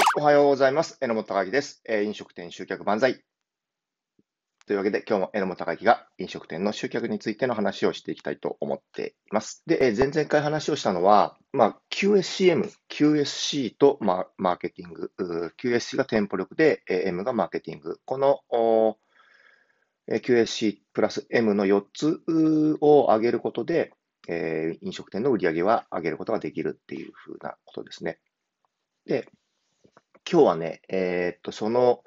はい、おはようございます。榎本隆之です。えー、飲食店集客万歳。というわけで、今日も榎本隆之が飲食店の集客についての話をしていきたいと思っています。で、えー、前々回話をしたのは、まあ、QSCM、QSC と、まあ、マーケティング、QSC が店舗力で、えー、M がマーケティング。この、え QSC プラス M の4つを上げることで、えー、飲食店の売り上げは上げることができるっていうふうなことですね。で、今日はね、えー、っと、その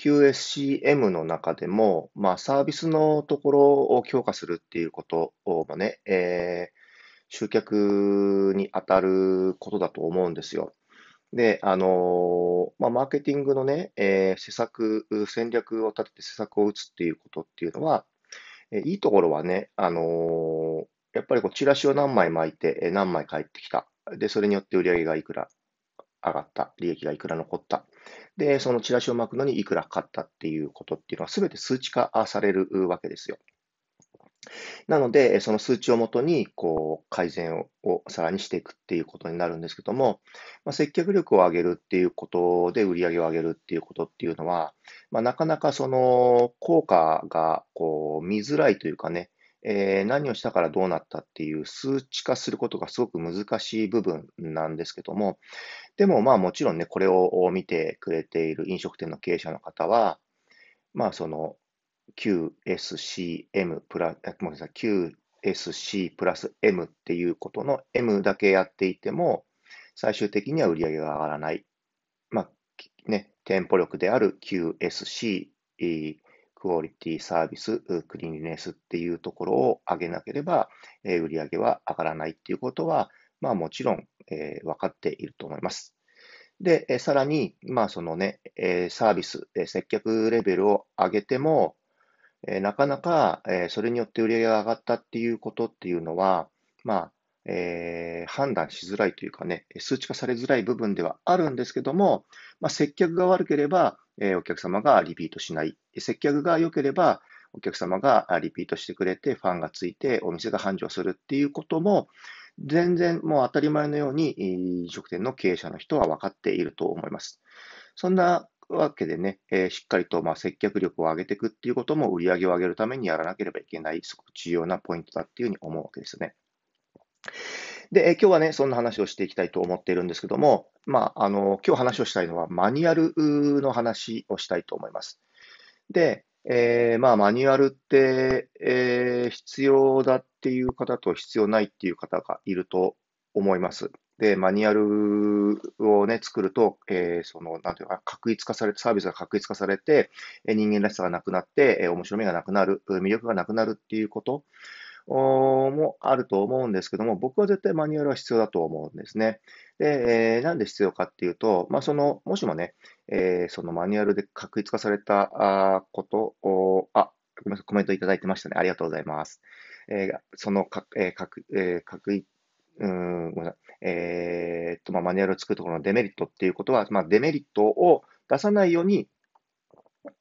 QSCM の中でも、まあ、サービスのところを強化するっていうこともね、えー、集客に当たることだと思うんですよ。で、あのまあ、マーケティングのね、えー、施策、戦略を立てて施策を打つっていうことっていうのは、えいいところはね、あのやっぱりこうチラシを何枚巻いて、何枚返ってきた。で、それによって売り上げがいくら。上がった、利益がいくら残った、で、そのチラシを巻くのにいくら買ったっていうことっていうのは、すべて数値化されるわけですよ。なので、その数値をもとに、こう、改善をさらにしていくっていうことになるんですけども、まあ、接客力を上げるっていうことで売り上げを上げるっていうことっていうのは、まあ、なかなかその効果が、こう、見づらいというかね、えー、何をしたからどうなったっていう数値化することがすごく難しい部分なんですけども、でもまあもちろんね、これを見てくれている飲食店の経営者の方は、まあその QSCM プラ、ごめんなさい、QSC プラス M っていうことの M だけやっていても、最終的には売り上げが上がらない。まあね、店舗力である QSC、クオリティサービス、クリーンネスっていうところを上げなければ、売り上げは上がらないっていうことは、まあもちろん、えー、分かっていると思います。で、えさらに、まあそのね、えサービス、え接客レベルを上げても、えなかなか、えそれによって売り上げが上がったっていうことっていうのは、まあ、えー、判断しづらいというかね、数値化されづらい部分ではあるんですけども、まあ、接客が悪ければ、えお客様がリピートしない、接客が良ければ、お客様がリピートしてくれて、ファンがついて、お店が繁盛するっていうことも、全然もう当たり前のように飲食店の経営者の人は分かっていると思います。そんなわけでね、えー、しっかりとまあ接客力を上げていくっていうことも売り上げを上げるためにやらなければいけない、すごく重要なポイントだっていうふうに思うわけですね。で、えー、今日はね、そんな話をしていきたいと思っているんですけども、まあ、あの、今日話をしたいのはマニュアルの話をしたいと思います。で、えー、まあ、マニュアルって、えー、必要だっていう方と必要ないっていう方がいると思います。で、マニュアルをね、作ると、えー、その、なんていうか、確立化されて、サービスが確立化されて、人間らしさがなくなって、面白みがなくなる、魅力がなくなるっていうこともあると思うんですけども、僕は絶対マニュアルは必要だと思うんですね。で、えー、なんで必要かっていうと、まあ、その、もしもね、えー、そのマニュアルで確立化されたことを、あ、ごめんなさい、コメントいただいてましたね。ありがとうございます。えー、そのか、えー、かく、えー、確うん、ごめんなさい。えー、っと、まあ、マニュアルを作るところのデメリットっていうことは、まあ、デメリットを出さないように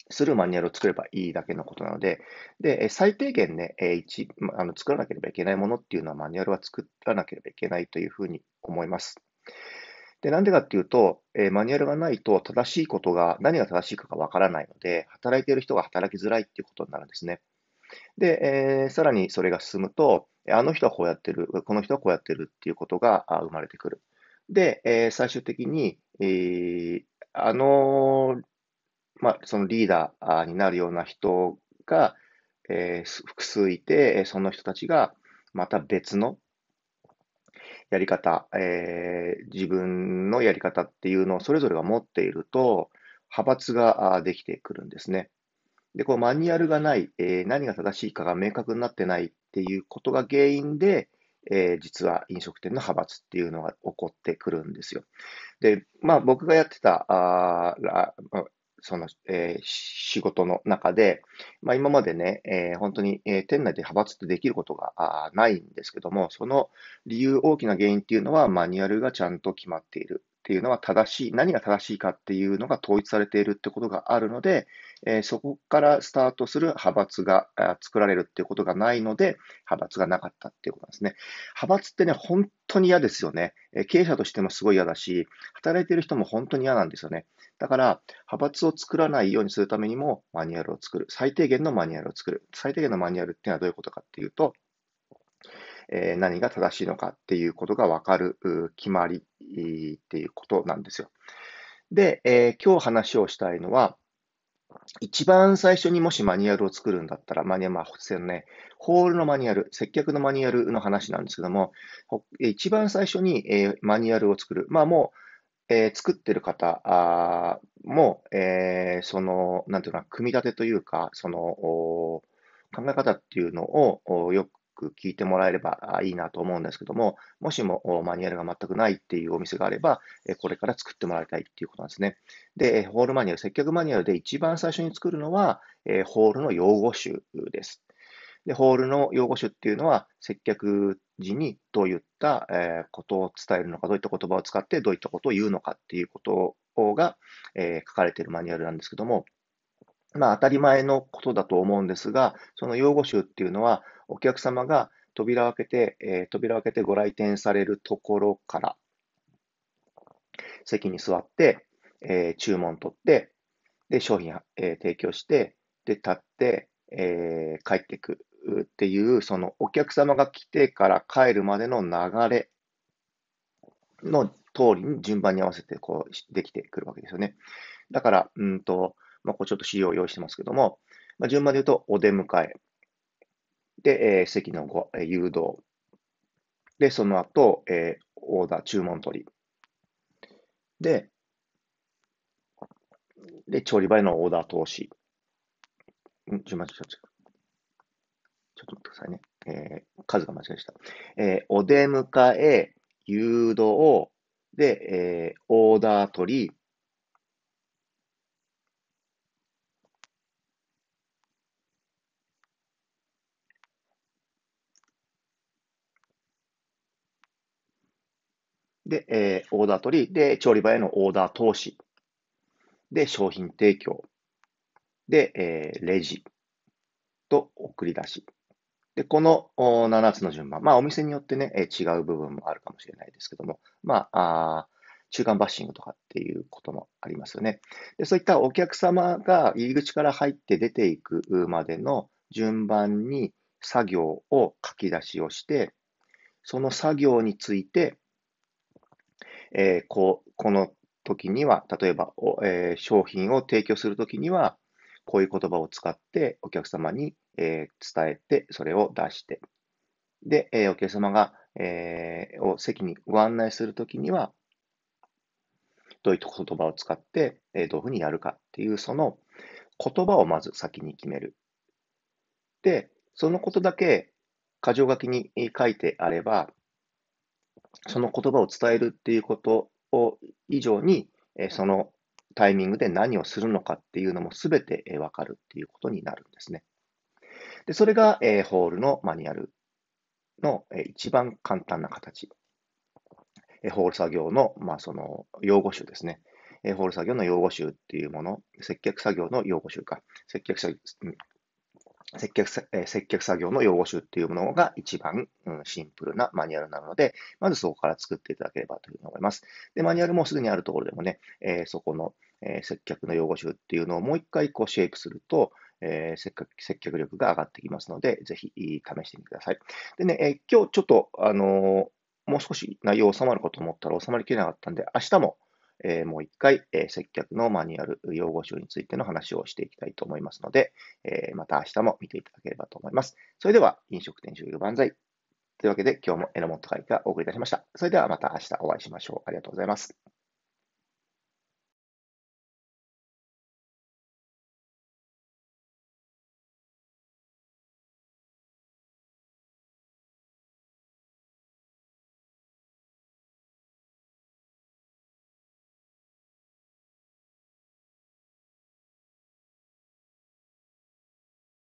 するマニュアルを作ればいいだけのことなので、で最低限ね、一あの作らなければいけないものっていうのはマニュアルは作らなければいけないというふうに思います。で、なんでかっていうと、えマニュアルがないと正しいことが、何が正しいかがわからないので、働いている人が働きづらいっていうことになるんですね。で、えー、さらにそれが進むと、あの人はこうやってる、この人はこうやってるっていうことが生まれてくる。で、えー、最終的に、えー、あのまあ、そのリーダーになるような人が、えー、複数いて、その人たちがまた別のやり方、えー、自分のやり方っていうのをそれぞれが持っていると、派閥ができてくるんですね。で、こうマニュアルがない、えー、何が正しいかが明確になってないっていうことが原因で、えー、実は飲食店の派閥っていうのが起こってくるんですよ。で、まあ僕がやってたあその、えー、仕事の中で、まあ、今までね、えー、本当に、えー、店内で派閥ってできることがあないんですけども、その理由、大きな原因っていうのは、マニュアルがちゃんと決まっている。っていうのは正しい、何が正しいかっていうのが統一されているってことがあるので、えー、そこからスタートする派閥が作られるっていうことがないので、派閥がなかったっていうことなんですね。派閥ってね、本当に嫌ですよね。え経営者としてもすごい嫌だし、働いてる人も本当に嫌なんですよね。だから、派閥を作らないようにするためにも、マニュアルを作る。最低限のマニュアルを作る。最低限のマニュアルっていうのはどういうことかっていうと、え何が正しいのかっていうことがわかる決まりっていうことなんですよ。で、えー、今日話をしたいのは、一番最初にもしマニュアルを作るんだったら、マニュアル、まあ、ね、ホールのマニュアル、接客のマニュアルの話なんですけども、一番最初に、えー、マニュアルを作る。まあもう、えー、作ってる方あも、えー、その、なんていうか、組み立てというか、その、考え方っていうのをよくく聞いてもらえればいいなと思うんですけども、もしもマニュアルが全くないっていうお店があれば、これから作ってもらいたいっていうことなんですね。で、ホールマニュアル、接客マニュアルで一番最初に作るのは、ホールの用語集です。で、ホールの用語集っていうのは、接客時にどういったことを伝えるのか、どういった言葉を使ってどういったことを言うのかっていうことが書かれているマニュアルなんですけども、まあ、当たり前のことだと思うんですが、その用語集っていうのは、お客様が扉を開けて、えー、扉を開けてご来店されるところから、席に座って、えー、注文取って、で、商品、えー、提供して、で、立って、え帰ってくっていう、そのお客様が来てから帰るまでの流れの通りに順番に合わせてこうできてくるわけですよね。だから、うんと、まあ、こうちょっと資料を用意してますけども、まあ、順番で言うと、お出迎え、で、えー、席のご、えー、誘導。で、その後、えー、オーダー、注文取り。で、で、調理場へのオーダー投資。ん、ちょ、待って、ちょ、ちょっと待ってくださいね。えー、数が間違えした。えー、お出迎え、誘導、で、えー、オーダー取り、で、えー、オーダー取り、で、調理場へのオーダー投資、で、商品提供、で、えー、レジと送り出し。で、この7つの順番。まあ、お店によってね、え違う部分もあるかもしれないですけども、まあ、あ中間バッシングとかっていうこともありますよね。で、そういったお客様が入り口から入って出ていくまでの順番に作業を書き出しをして、その作業についてえー、こう、この時には、例えば、えー、商品を提供するときには、こういう言葉を使ってお客様に、えー、伝えて、それを出して。で、えー、お客様が、えー、を席にご案内するときには、どういう言葉を使って、えー、どういうふうにやるかっていう、その言葉をまず先に決める。で、そのことだけ箇条書きに書いてあれば、その言葉を伝えるっていうことを以上に、えそのタイミングで何をするのかっていうのも全てわかるっていうことになるんですね。で、それが、えホールのマニュアルの、え一番簡単な形。えホール作業の、まあ、その用語集ですね。えホール作業の用語集っていうもの、接客作業の用語集か。接客接客接客作業の用語集っていうものが一番、うん、シンプルなマニュアルなので、まずそこから作っていただければというふうに思います。で、マニュアルもすでにあるところでもね、えー、そこの、えー、接客の用語集っていうのをもう一回こうシェイプすると、えー、接客接客力が上がってきますので、ぜひ試してみてください。でね、えー、今日ちょっと、あのもう少し内容収まるかと思ったら収まりきれなかったんで、明日もえー、もう一回、えー、接客のマニュアル、用語集についての話をしていきたいと思いますので、えー、また明日も見ていただければと思います。それでは、飲食店終了万歳。というわけで、今日も榎本会がお送りいたしました。それではまた明日お会いしましょう。ありがとうございます。